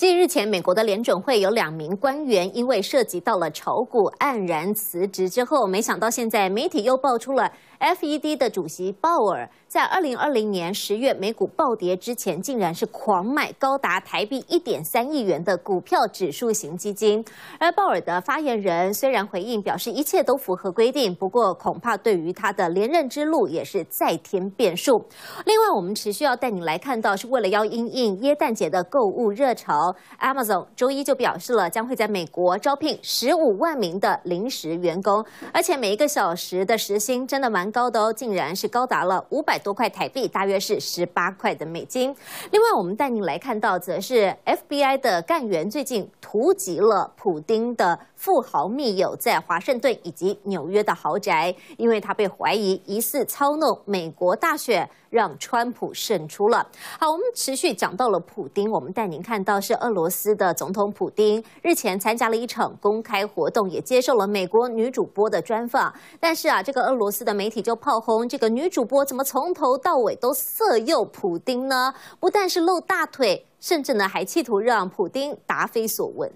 近日前，美国的联准会有两名官员因为涉及到了炒股，黯然辞职之后，没想到现在媒体又爆出了 F E D 的主席鲍尔在二零二零年十月美股暴跌之前，竟然是狂买高达台币一点三亿元的股票指数型基金。而鲍尔的发言人虽然回应表示一切都符合规定，不过恐怕对于他的连任之路也是再添变数。另外，我们持续要带你来看到，是为了要因应耶诞节的购物热潮。Amazon 周一就表示了将会在美国招聘十五万名的临时员工，而且每一个小时的时薪真的蛮高的哦，竟然是高达了五百多块台币，大约是十八块的美金。另外，我们带您来看到，则是 FBI 的干员最近突袭了普丁的富豪密友在华盛顿以及纽约的豪宅，因为他被怀疑疑似操弄美国大选，让川普胜出了。好，我们持续讲到了普丁，我们带您看到是。俄罗斯的总统普京日前参加了一场公开活动，也接受了美国女主播的专访。但是啊，这个俄罗斯的媒体就炮轰这个女主播，怎么从头到尾都色诱普丁呢？不但是露大腿，甚至呢还企图让普丁答非所问。